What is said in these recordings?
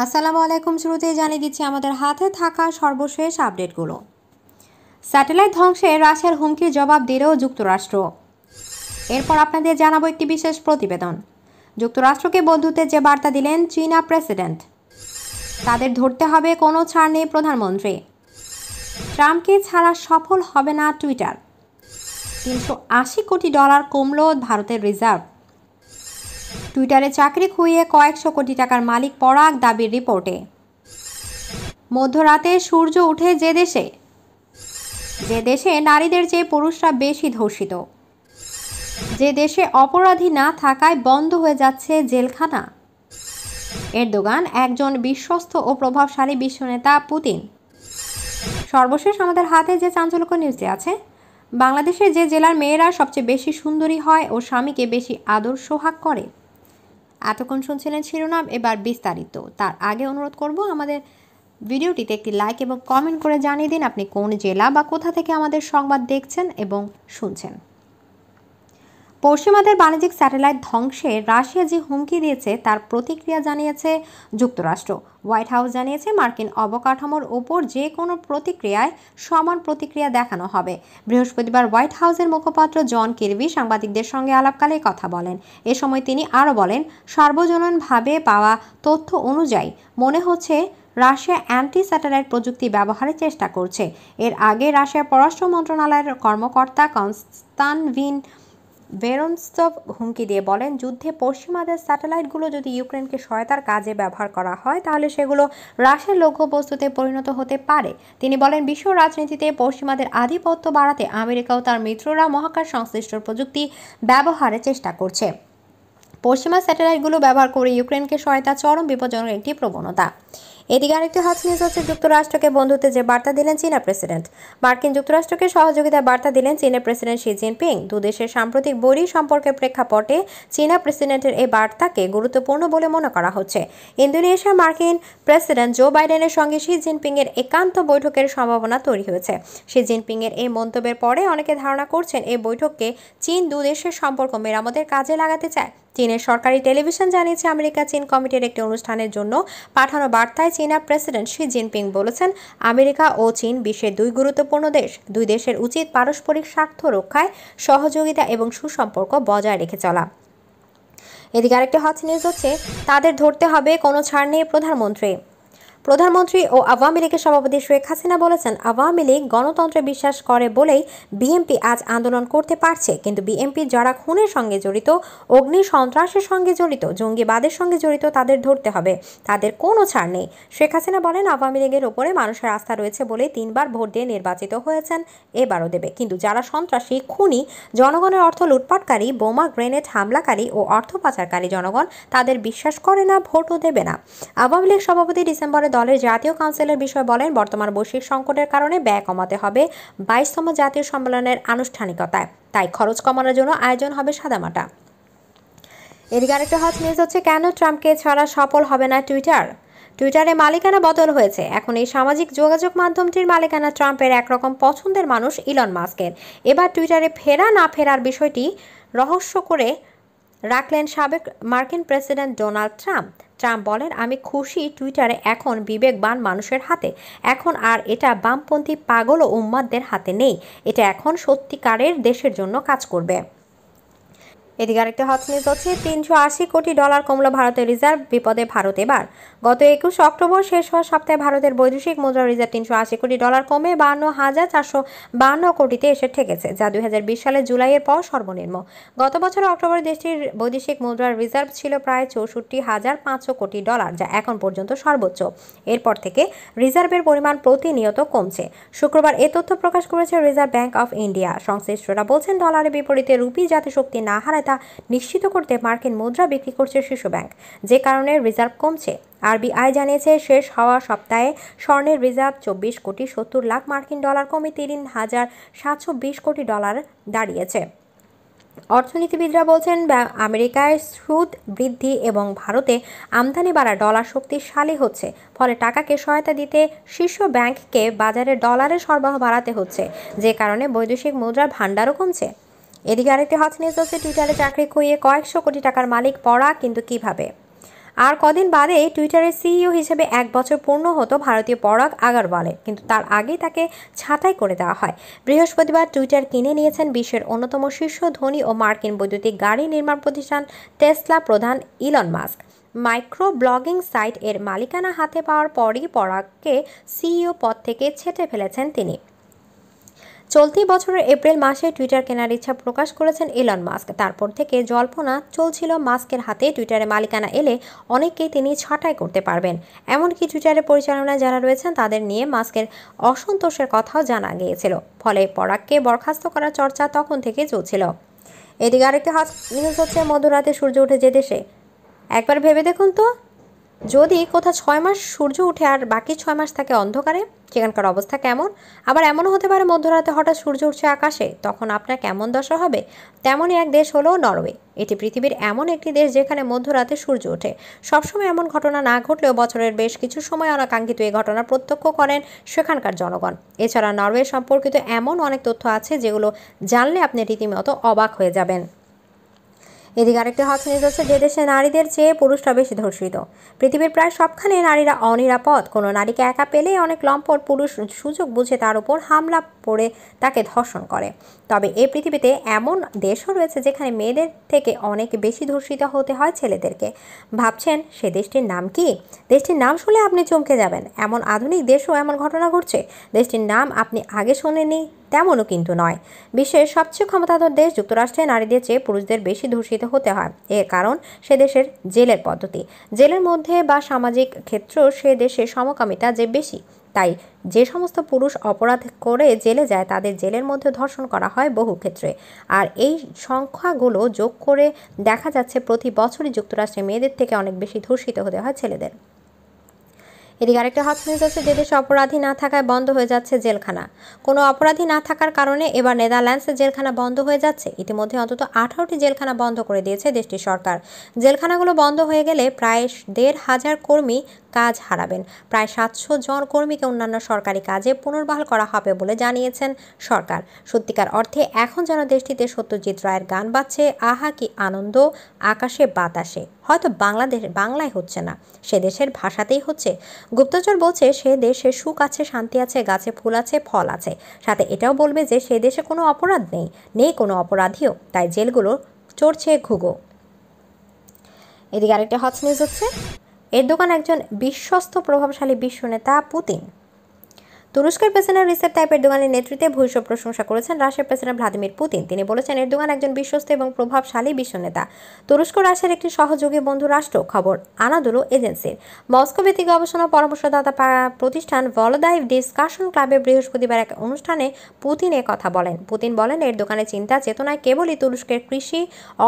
আসসালামু আলাইকুম শুরুতে জানিয়ে দিচ্ছি আমাদের হাতে থাকা সর্বশেষ আপডেটগুলো স্যাটেলাইট ধ্বংসে রাশিয়ার হুমকির জবাব দিলেও যুক্তরাষ্ট্র এরপর আপনাদের জানাবো একটি বিশেষ প্রতিবেদন যুক্তরাষ্ট্রকে বন্ধুত্বের যে বার্তা দিলেন চীনা প্রেসিডেন্ট তাদের ধরতে হবে কোনো ছাড় নেই প্রধানমন্ত্রী ট্রাম্পকে ছাড়া সফল হবে না টুইটার তিনশো কোটি ডলার কমল ভারতের রিজার্ভ টুইটারে চাকরি খুইয়ে কয়েকশো কোটি টাকার মালিক পরাগ দাবির রিপোর্টে মধ্যরাতে সূর্য উঠে যে দেশে যে দেশে নারীদের চেয়ে পুরুষরা বেশি ধর্ষিত যে দেশে অপরাধী না থাকায় বন্ধ হয়ে যাচ্ছে জেলখানা এরদোগান একজন বিশ্বস্ত ও প্রভাবশালী বিশ্বনেতা পুতিন সর্বশেষ আমাদের হাতে যে চাঞ্চল্য নিউজটি আছে বাংলাদেশের যে জেলার মেয়েরা সবচেয়ে বেশি সুন্দরী হয় ও স্বামীকে বেশি আদর সোহাগ করে এতক্ষণ শুনছিলেন শিরোনাম এবার বিস্তারিত তার আগে অনুরোধ করব আমাদের ভিডিওটিতে একটি লাইক এবং কমেন্ট করে জানিয়ে দিন আপনি কোন জেলা বা কোথা থেকে আমাদের সংবাদ দেখছেন এবং শুনছেন পশ্চিমাদের বাণিজ্যিক স্যাটেলাইট ধ্বংসে রাশিয়া যে হুমকি দিয়েছে তার প্রতিক্রিয়া জানিয়েছে যুক্তরাষ্ট্র হোয়াইট হাউস জানিয়েছে মার্কিন অবকাঠামোর ওপর যে কোনো প্রতিক্রিয়ায় সমান প্রতিক্রিয়া দেখানো হবে বৃহস্পতিবার হোয়াইট হাউসের মুখপাত্র জন কিরবি সাংবাদিকদের সঙ্গে আলাপকালে কথা বলেন এ সময় তিনি আরও বলেন সার্বজনীনভাবে পাওয়া তথ্য অনুযায়ী মনে হচ্ছে রাশিয়া অ্যান্টি স্যাটেলাইট প্রযুক্তি ব্যবহারের চেষ্টা করছে এর আগে রাশিয়ার পররাষ্ট্র মন্ত্রণালয়ের কর্মকর্তা কনস্তানভিন ভেরনস্তভ হুমকি দিয়ে বলেন যুদ্ধে পশ্চিমাদের স্যাটেলাইটগুলো যদি ইউক্রেনকে সহায়তার কাজে ব্যবহার করা হয় তাহলে সেগুলো লক্ষ্য লক্ষ্যবস্তুতে পরিণত হতে পারে তিনি বলেন বিশ্ব রাজনীতিতে পশ্চিমাদের আধিপত্য বাড়াতে আমেরিকা ও তার মিত্ররা মহাকাশ সংশ্লিষ্ট প্রযুক্তি ব্যবহারের চেষ্টা করছে পশ্চিমা স্যাটেলাইটগুলো ব্যবহার করে ইউক্রেনকে সহায়তা চরম বিপজ্জনক একটি প্রবণতা এদিকে আরেকটি হাত নিউজ হচ্ছে যুক্তরাষ্ট্রকে বন্ধুত্বে যে বার্তা দিলেন চীনা প্রেসিডেন্ট মার্কিন যুক্তরাষ্ট্রকে সহযোগিতার বার্তা দিলেন চীনের প্রেসিডেন্ট শি জিনপিং দুদেশের সাম্প্রতিক বৈরী সম্পর্কের প্রেক্ষাপটে চীনা প্রেসিডেন্টের এই বার্তাকে গুরুত্বপূর্ণ বলে মনে করা হচ্ছে ইন্দোনেশিয়া মার্কিন প্রেসিডেন্ট জো বাইডেনের সঙ্গে শি জিনপিংয়ের একান্ত বৈঠকের সম্ভাবনা তৈরি হয়েছে শি জিনপিংয়ের এই মন্তব্যের পরে অনেকে ধারণা করছেন এই বৈঠককে চীন দুদেশের সম্পর্ক মেরামতের কাজে লাগাতে চায় চীনের সরকারি টেলিভিশন জানিয়েছে আমেরিকা চীন কমিটির একটি অনুষ্ঠানের জন্য পাঠানো বার্তায় চীনা প্রেসিডেন্ট শি জিনপিং বলেছেন আমেরিকা ও চীন বিশ্বের দুই গুরুত্বপূর্ণ দেশ দুই দেশের উচিত পারস্পরিক স্বার্থ রক্ষায় সহযোগিতা এবং সুসম্পর্ক বজায় রেখে চলা এদিকে আরেকটি হট নিউজ হচ্ছে তাদের ধরতে হবে কোনো ছাড় নেই প্রধানমন্ত্রী প্রধানমন্ত্রী ও আওয়ামী লীগের সভাপতি শেখ হাসিনা বলেছেন আওয়ামী লীগ গণতন্ত্রে বিশ্বাস করে বলেই বিএনপি আজ আন্দোলন করতে পারছে কিন্তু বিএনপি যারা খুনের সঙ্গে জড়িত অগ্নি সন্ত্রাসের সঙ্গে জড়িত জঙ্গিবাদের সঙ্গে জড়িত তাদের ধরতে হবে তাদের কোনো ছাড় নেই শেখ হাসিনা বলেন আওয়ামী লীগের ওপরে মানুষের আস্থা রয়েছে বলেই তিনবার ভোট দিয়ে নির্বাচিত হয়েছেন এবারও দেবে কিন্তু যারা সন্ত্রাসী খুনি জনগণের অর্থ লুটপাটকারী বোমা গ্রেনেড হামলাকারী ও অর্থ পাচারকারী জনগণ তাদের বিশ্বাস করে না ভোটও দেবে না আওয়ামী লীগ সভাপতি ডিসেম্বরে দলের জাতীয় কাউন্সিলের বিষয় বলেন বর্তমান বৈশ্বিক সংকটের কারণে ব্যয় কমাতে হবে বাইশতম জাতীয় সম্মেলনের আনুষ্ঠানিকতায় তাই খরচ কমানোর জন্য আয়োজন হবে সাদামাটা এদিকে আরেকটা হট নিউজ হচ্ছে কেন ট্রাম্পকে ছাড়া সফল হবে না টুইটার টুইটারে মালিকানা বদল হয়েছে এখন এই সামাজিক যোগাযোগ মাধ্যমটির মালিকানা ট্রাম্পের একরকম পছন্দের মানুষ ইলন মাস্কের এবার টুইটারে ফেরা না ফেরার বিষয়টি রহস্য করে রাখলেন সাবেক মার্কিন প্রেসিডেন্ট ডোনাল্ড ট্রাম্প ট্রাম্প বলেন আমি খুশি টুইটারে এখন বিবেকবান মানুষের হাতে এখন আর এটা বামপন্থী পাগল ও উম্মাদদের হাতে নেই এটা এখন সত্যিকারের দেশের জন্য কাজ করবে এদিকে আরেকটি হট নিউজ হচ্ছে তিনশো আশি কোটি ডলার কমল ভারতের রিজার্ভ বিপদে ভারত এবার গত একুশ অক্টোবর শেষ হওয়া সপ্তাহে ভারতের বৈদেশিক মুদ্রা রিজার্ভ তিনশো আশি কোটি ডলার কমে বান্ন হাজার চারশো বান্ন কোটিতে এসে ঠেকেছে যা দুই হাজার বিশ সালের জুলাইয়ের পর সর্বনিম্ন গত বছর অক্টোবর দেশটির বৈদেশিক মুদ্রার রিজার্ভ ছিল প্রায় চৌষট্টি হাজার পাঁচশো কোটি ডলার যা এখন পর্যন্ত সর্বোচ্চ এরপর থেকে রিজার্ভের পরিমাণ প্রতিনিয়ত কমছে শুক্রবার এ তথ্য প্রকাশ করেছে রিজার্ভ ব্যাংক অফ ইন্ডিয়া সংশ্লিষ্টরা বলছেন ডলারের বিপরীতে রুপি যাতে শক্তি না হারায় তা নিশ্চিত করতে মার্কিন মুদ্রা বিক্রি করছে শিশু ব্যাংক যে কারণে রিজার্ভ কমছে আরবিআই জানিয়েছে শেষ হওয়া সপ্তাহে স্বর্ণের রিজার্ভ চব্বিশ কোটি সত্তর লাখ মার্কিন ডলার কমে তিন হাজার সাতশো বিশ কোটি ডলার দাঁড়িয়েছে অর্থনীতিবিদরা বলছেন আমেরিকায় সুদ বৃদ্ধি এবং ভারতে আমদানি বাড়া ডলার শক্তিশালী হচ্ছে ফলে টাকাকে সহায়তা দিতে শীর্ষ ব্যাংককে বাজারে ডলারের সরবরাহ বাড়াতে হচ্ছে যে কারণে বৈদেশিক মুদ্রার ভাণ্ডারও কমছে এদিকে আরেকটি হট নিউজ হচ্ছে টুইটারে চাকরি খুইয়ে কয়েকশো কোটি টাকার মালিক পড়া কিন্তু কিভাবে আর কদিন বাদে টুইটারের সিইও হিসেবে এক বছর পূর্ণ হতো ভারতীয় পরাগ আগারওয়ালের কিন্তু তার আগেই তাকে ছাঁটাই করে দেওয়া হয় বৃহস্পতিবার টুইটার কিনে নিয়েছেন বিশ্বের অন্যতম শীর্ষ ধনী ও মার্কিন বৈদ্যুতিক গাড়ি নির্মাণ প্রতিষ্ঠান টেসলা প্রধান Elon Musk micro blogging site এর মালিকানা হাতে পাওয়ার পরই পরাগকে সিইও পদ থেকে ছেটে ফেলেছেন তিনি চলতি বছরের এপ্রিল মাসে টুইটার কেনার ইচ্ছা প্রকাশ করেছেন ইলন মাস্ক তারপর থেকে জল্পনা চলছিল মাস্কের হাতে টুইটারে মালিকানা এলে অনেককেই তিনি ছাঁটাই করতে পারবেন এমনকি টুইটারের পরিচালনায় যারা রয়েছেন তাদের নিয়ে মাস্কের অসন্তোষের কথাও জানা গিয়েছিল ফলে পরাককে বরখাস্ত করার চর্চা তখন থেকেই চলছিল এদিকে আরেকটি হাত নিউজ হচ্ছে মধ্যরাতে সূর্য উঠে যে দেশে একবার ভেবে দেখুন তো যদি কোথাও ছয় মাস সূর্য উঠে আর বাকি ছয় মাস থাকে অন্ধকারে সেখানকার অবস্থা কেমন আবার এমনও হতে পারে মধ্যরাতে হঠাৎ সূর্য উঠছে আকাশে তখন আপনার কেমন দশা হবে তেমনই এক দেশ হলো নরওয়ে এটি পৃথিবীর এমন একটি দেশ যেখানে মধ্যরাতে সূর্য ওঠে সবসময় এমন ঘটনা না ঘটলেও বছরের বেশ কিছু সময় অনাকাঙ্ক্ষিত এই ঘটনা প্রত্যক্ষ করেন সেখানকার জনগণ এছাড়া নরওয়ে সম্পর্কিত এমন অনেক তথ্য আছে যেগুলো জানলে আপনি রীতিমতো অবাক হয়ে যাবেন এদিকে আরেকটি হচ্ছে নিউজ হচ্ছে যে দেশে নারীদের চেয়ে পুরুষরা বেশি ধর্ষিত পৃথিবীর প্রায় সবখানে নারীরা অনিরাপদ কোনো নারীকে একা পেলে অনেক লম্পট পুরুষ সুযোগ বুঝে তার উপর হামলা পড়ে তাকে ধর্ষণ করে তবে এই পৃথিবীতে এমন দেশও রয়েছে যেখানে মেয়েদের থেকে অনেক বেশি ধর্ষিত হতে হয় ছেলেদেরকে ভাবছেন সে দেশটির নাম কি দেশটির নাম শুনে আপনি চমকে যাবেন এমন আধুনিক দেশও এমন ঘটনা ঘটছে দেশটির নাম আপনি আগে শোনেনি তেমনও কিন্তু নয় বিশ্বের সবচেয়ে ক্ষমতাধর দেশ যুক্তরাষ্ট্রে নারীদের চেয়ে পুরুষদের বেশি ধর্ষিত হতে হয় এর কারণ সে দেশের জেলের পদ্ধতি জেলের মধ্যে বা সামাজিক ক্ষেত্র সে দেশে সমকামিতা যে বেশি তাই যে সমস্ত পুরুষ অপরাধ করে জেলে যায় তাদের জেলের মধ্যে ধর্ষণ করা হয় বহু ক্ষেত্রে আর এই সংখ্যাগুলো যোগ করে দেখা যাচ্ছে প্রতি বছরই যুক্তরাষ্ট্রে মেয়েদের থেকে অনেক বেশি ধর্ষিত হতে হয় ছেলেদের এদিকে আরেকটা হট নিউজ আছে যে দেশে অপরাধী না থাকায় বন্ধ হয়ে যাচ্ছে জেলখানা কোনো অপরাধী না থাকার কারণে এবার নেদারল্যান্ডসে জেলখানা বন্ধ হয়ে যাচ্ছে ইতিমধ্যে অন্তত আঠারোটি জেলখানা বন্ধ করে দিয়েছে দেশটির সরকার জেলখানাগুলো বন্ধ হয়ে গেলে প্রায় দেড় হাজার কর্মী কাজ হারাবেন প্রায় সাতশো জন কর্মীকে অন্যান্য সরকারি কাজে পুনর্বহাল করা হবে বলে জানিয়েছেন সরকার সত্যিকার অর্থে এখন যেন দেশটিতে সত্যজিৎ রায়ের গান বাজছে আহা কি আনন্দ আকাশে বাতাসে হয়তো বাংলাদেশ বাংলায় হচ্ছে না সে দেশের ভাষাতেই হচ্ছে গুপ্তচর বলছে সে দেশে সুখ আছে শান্তি আছে গাছে ফুল আছে ফল আছে সাথে এটাও বলবে যে সে দেশে কোনো অপরাধ নেই নেই কোনো অপরাধীও তাই জেলগুলো চড়ছে ঘুঘো এদিকে আরেকটা হট নিউজ হচ্ছে এর দোকান একজন বিশ্বস্ত প্রভাবশালী বিশ্ব নেতা পুতিন তুরস্কের প্রেসিডেন্ট রিসেপ টাইপের দোকানের নেতৃত্বে ভূষ্য প্রশংসা করেছেন রাশিয়ার প্রেসিডেন্ট ভ্লাদিমির পুতিন তিনি বলেছেন এরদোগান একজন বিশ্বস্ত এবং প্রভাবশালী বিশ্ব নেতা তুরস্ক রাশিয়ার একটি সহযোগী বন্ধু রাষ্ট্র খবর আনাদুলো এজেন্সির মস্কো ভিত্তিক গবেষণা পরামর্শদাতা প্রতিষ্ঠান ভলদাইভ ডিসকাশন ক্লাবে বৃহস্পতিবার এক অনুষ্ঠানে পুতিন এ কথা বলেন পুতিন বলেন এর দোকানের চিন্তা চেতনায় কেবলই তুরস্কের কৃষি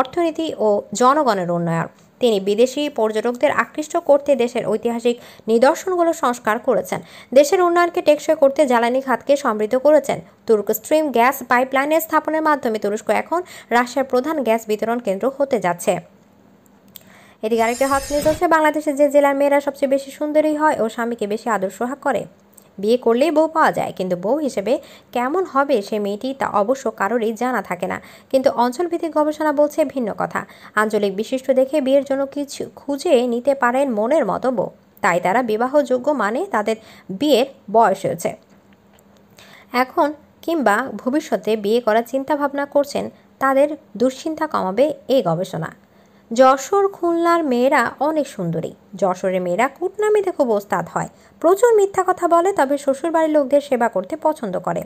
অর্থনীতি ও জনগণের উন্নয়ন তিনি বিদেশি পর্যটকদের আকৃষ্ট করতে দেশের ঐতিহাসিক নিদর্শনগুলো সংস্কার করেছেন দেশের উন্নয়নকে টেকসই করতে জ্বালানি খাতকে সমৃদ্ধ করেছেন তুর্ক স্ট্রিম গ্যাস পাইপলাইনের স্থাপনের মাধ্যমে তুরস্ক এখন রাশিয়ার প্রধান গ্যাস বিতরণ কেন্দ্র হতে যাচ্ছে এদিকে আরেকটি হট নিউজ হচ্ছে বাংলাদেশের যে জেলার মেয়েরা সবচেয়ে বেশি সুন্দরী হয় ও স্বামীকে বেশি আদর্শ করে বিয়ে করলেই বউ পাওয়া যায় কিন্তু বউ হিসেবে কেমন হবে সে মেয়েটি তা অবশ্য কারোরই জানা থাকে না কিন্তু অঞ্চলভিত্তিক গবেষণা বলছে ভিন্ন কথা আঞ্চলিক বিশিষ্ট দেখে বিয়ের জন্য কিছু খুঁজে নিতে পারেন মনের মতো বউ তাই তারা বিবাহযোগ্য মানে তাদের বিয়ের বয়স হয়েছে এখন কিংবা ভবিষ্যতে বিয়ে করার চিন্তাভাবনা করছেন তাদের দুশ্চিন্তা কমাবে এই গবেষণা যশোর খুলনার মেয়েরা অনেক সুন্দরী যশোরের মেয়েরা কুটনামিতে খুব ওস্তাদ হয় প্রচুর মিথ্যা কথা বলে তবে শ্বশুরবাড়ির লোকদের সেবা করতে পছন্দ করে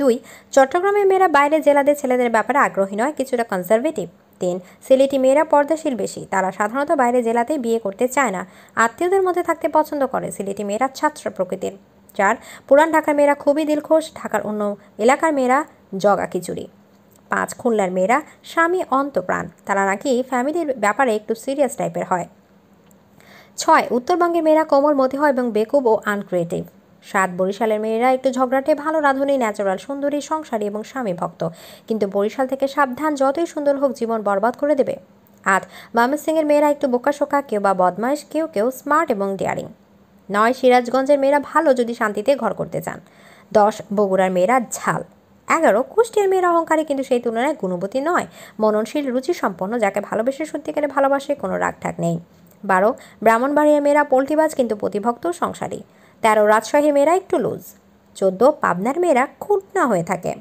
দুই চট্টগ্রামের মেয়েরা বাইরে জেলাদের ছেলেদের ব্যাপারে আগ্রহী নয় কিছুটা কনজারভেটিভ তিন সিলেটি মেয়েরা পর্দাশীল বেশি তারা সাধারণত বাইরে জেলাতে বিয়ে করতে চায় না আত্মীয়দের মধ্যে থাকতে পছন্দ করে সিলেটি মেয়েরা ছাত্র প্রকৃতির চার পুরান ঢাকার মেয়েরা খুবই দিলখোশ ঢাকার অন্য এলাকার মেয়েরা জগা খিচুড়ি পাঁচ খুলনার মেয়েরা স্বামী অন্তপ্রাণ তারা নাকি ফ্যামিলির ব্যাপারে একটু সিরিয়াস টাইপের হয় ছয় উত্তরবঙ্গের মেয়েরা কোমল মতি হয় এবং বেকুব ও আনক্রিয়েটিভ সাত বরিশালের মেয়েরা একটু ঝগড়াটে ভালো রাঁধুনি ন্যাচারাল সুন্দরী সংসারী এবং স্বামী ভক্ত কিন্তু বরিশাল থেকে সাবধান যতই সুন্দর হোক জীবন বরবাদ করে দেবে আট মামের সিংয়ের মেয়েরা একটু বোকাশোকা কেউ বা বদমাইশ কেউ কেউ স্মার্ট এবং ডেয়ারিং নয় সিরাজগঞ্জের মেয়েরা ভালো যদি শান্তিতে ঘর করতে চান দশ বগুড়ার মেয়েরা ঝাল এগারো কুষ্টিয়ার মেয়ের অহংকারী কিন্তু সেই তুলনায় গুণবতী নয় মননশীল রুচি সম্পন্ন যাকে ভালোবেসে সত্যিকারে ভালোবাসে কোনো রাগঠাক নেই বারো ব্রাহ্মণবাড়িয়া মেয়েরা পোল্ট্রিবাজ কিন্তু প্রতিভক্ত সংসারী তেরো রাজশাহী মেয়েরা একটু লুজ চোদ্দ পাবনার মেয়েরা খুঁটনা হয়ে থাকে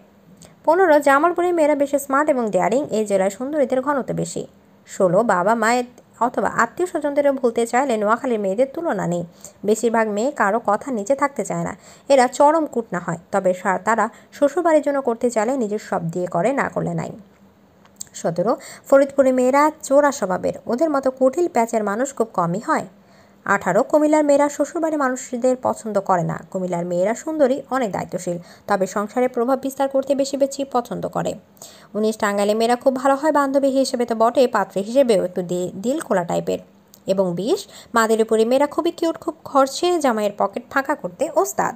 পনেরো জামালপুরের মেয়েরা বেশি স্মার্ট এবং ডেয়ারিং এই জেলায় সুন্দরীদের ঘনত্ব বেশি ষোলো বাবা মায়ের অথবা আত্মীয় স্বজনদেরও ভুলতে চাইলে নোয়াখালীর মেয়েদের তুলনা নেই বেশিরভাগ মেয়ে কারো কথা নিচে থাকতে চায় না এরা চরম কুটনা হয় তবে তারা শ্বশুরবাড়ির জন্য করতে চাইলে নিজের সব দিয়ে করে না করলে নাই সতেরো ফরিদপুরে মেয়েরা চোরা স্বভাবের ওদের মতো কুটিল প্যাচের মানুষ খুব কমই হয় আঠারো কুমিল্লার মেয়েরা শ্বশুরবাড়ির মানুষদের পছন্দ করে না কুমিল্লার মেয়েরা সুন্দরী অনেক দায়িত্বশীল তবে সংসারে প্রভাব বিস্তার করতে বেশি বেশি পছন্দ করে উনিশ টাঙ্গাইলে মেয়েরা খুব ভালো হয় বান্ধবী হিসেবে তো বটে পাত্রী হিসেবেও একটু দিল খোলা টাইপের এবং বিশ মাদের উপরে মেয়েরা খুবই কিউট খুব খরচে জামাইয়ের পকেট ফাঁকা করতে ওস্তাদ